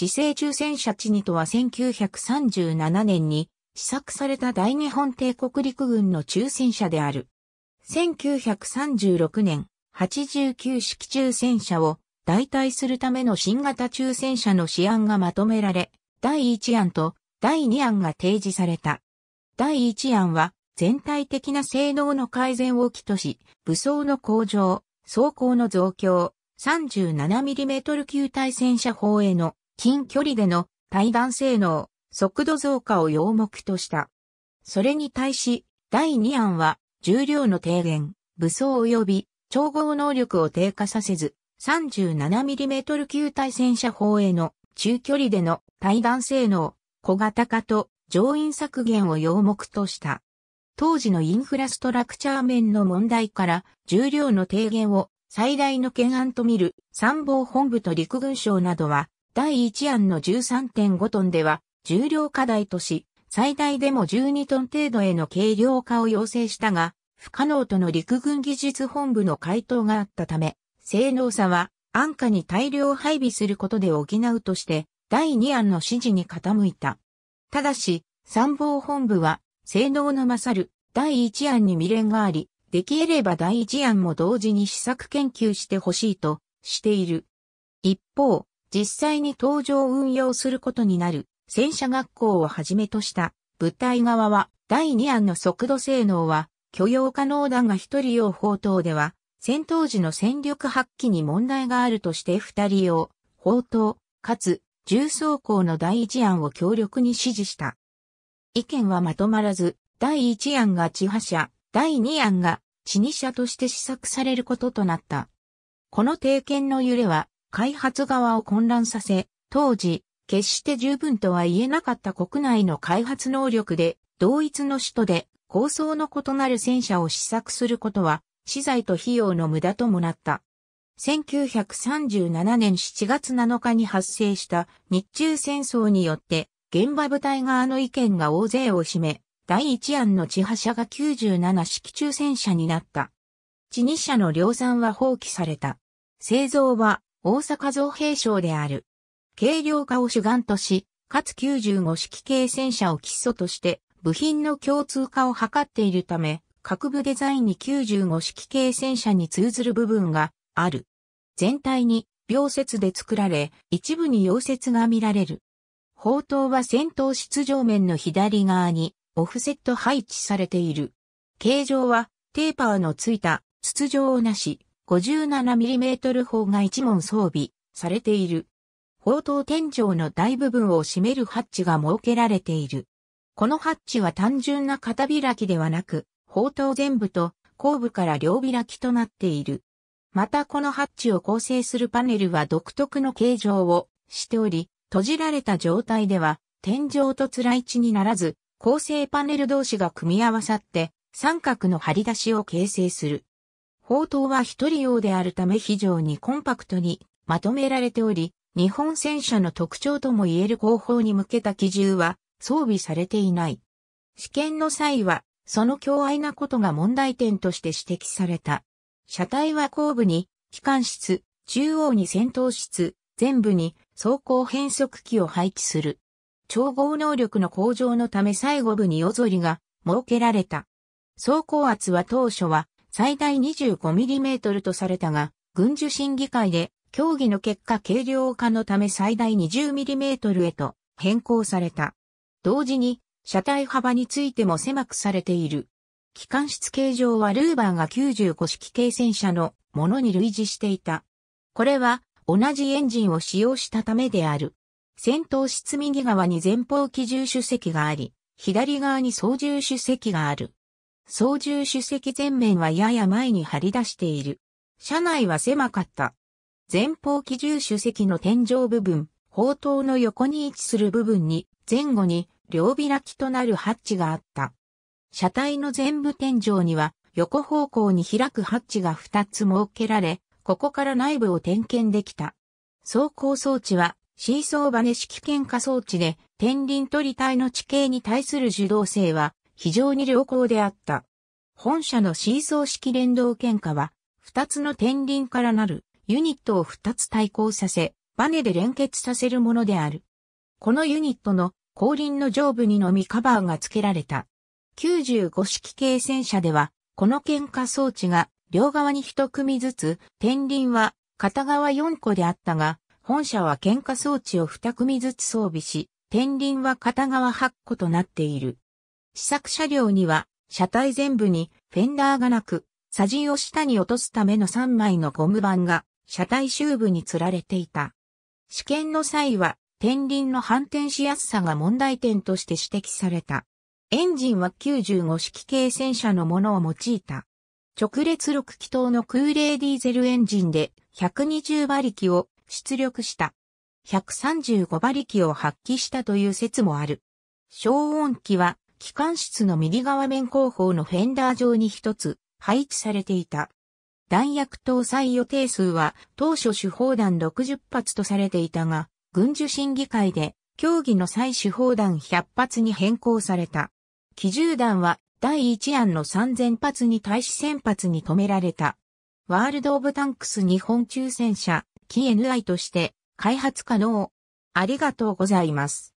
市政中戦車チニとは1937年に試作された大日本帝国陸軍の中戦車である。1936年、89式中戦車を代替するための新型中戦車の試案がまとめられ、第1案と第2案が提示された。第1案は全体的な性能の改善を起とし、武装の向上、装甲の増強、37mm 級対戦車砲への近距離での対弾性能、速度増加を要目とした。それに対し、第2案は、重量の低減、武装及び調合能力を低下させず、37mm 級対戦車砲への中距離での対弾性能、小型化と乗員削減を要目とした。当時のインフラストラクチャー面の問題から重量の低減を最大の懸案と見る参謀本部と陸軍省などは第1案の13.5トンでは、重量課題とし、最大でも12トン程度への軽量化を要請したが、不可能との陸軍技術本部の回答があったため、性能差は安価に大量配備することで補うとして、第2案の指示に傾いた。ただし、参謀本部は、性能の勝る第1案に未練があり、できれば第1案も同時に試作研究してほしいとしている。一方、実際に登場運用することになる戦車学校をはじめとした部隊側は第2案の速度性能は許容可能だが1人用砲塔では戦闘時の戦力発揮に問題があるとして2人用砲塔かつ重装甲の第1案を強力に支持した。意見はまとまらず第1案が地破車、第2案が地二車として試作されることとなった。この定見の揺れは開発側を混乱させ、当時、決して十分とは言えなかった国内の開発能力で、同一の首都で構想の異なる戦車を試作することは、資材と費用の無駄ともなった。1937年7月7日に発生した日中戦争によって、現場部隊側の意見が大勢を占め、第一案の地破車が97式中戦車になった。地二車の量産は放棄された。製造は大阪造兵廠である。軽量化を主眼とし、かつ95式軽戦車を基礎として部品の共通化を図っているため、各部デザインに95式軽戦車に通ずる部分がある。全体に描節で作られ、一部に溶接が見られる。砲塔は戦闘室上面の左側にオフセット配置されている。形状はテーパーのついた筒状をなし、57mm 砲が一門装備されている。砲塔天井の大部分を占めるハッチが設けられている。このハッチは単純な片開きではなく、砲塔全部と後部から両開きとなっている。またこのハッチを構成するパネルは独特の形状をしており、閉じられた状態では天井とつらい地にならず、構成パネル同士が組み合わさって三角の張り出しを形成する。砲塔は一人用であるため非常にコンパクトにまとめられており、日本戦車の特徴とも言える後方に向けた機銃は装備されていない。試験の際は、その強愛なことが問題点として指摘された。車体は後部に、機関室、中央に戦闘室、全部に走行変速機を配置する。調合能力の向上のため最後部に夜ぞりが設けられた。走行圧は当初は最大 25mm とされたが、軍需審議会で協議の結果軽量化のため最大 20mm へと変更された。同時に、車体幅についても狭くされている。機関室形状はルーバーが95式軽戦車のものに類似していた。これは同じエンジンを使用したためである。戦闘室右側に前方機銃主席があり、左側に操縦主席がある。操縦主席前面はやや前に張り出している。車内は狭かった。前方機銃主席の天井部分、砲塔の横に位置する部分に、前後に両開きとなるハッチがあった。車体の全部天井には、横方向に開くハッチが2つ設けられ、ここから内部を点検できた。走行装置は、シーソーバネ式喧嘩装置で、天輪取り体の地形に対する受動性は、非常に良好であった。本社のシーソー式連動喧嘩は、二つの天輪からなるユニットを二つ対抗させ、バネで連結させるものである。このユニットの後輪の上部にのみカバーが付けられた。95式系戦車では、この喧嘩装置が両側に一組ずつ、天輪は片側4個であったが、本社は喧嘩装置を二組ずつ装備し、天輪は片側8個となっている。試作車両には、車体全部にフェンダーがなく、砂塵を下に落とすための3枚のゴム板が、車体周部に吊られていた。試験の際は、天輪の反転しやすさが問題点として指摘された。エンジンは95式系戦車のものを用いた。直列6気筒の空冷ディーゼルエンジンで120馬力を出力した。135馬力を発揮したという説もある。消音機は機関室の右側面後方のフェンダー上に一つ配置されていた。弾薬搭載予定数は当初手砲弾60発とされていたが、軍需審議会で競技の際手砲弾100発に変更された。機銃弾は第1案の3000発に対し1000発に止められた。ワールド・オブ・タンクス日本中戦車、KNI として開発可能。ありがとうございます。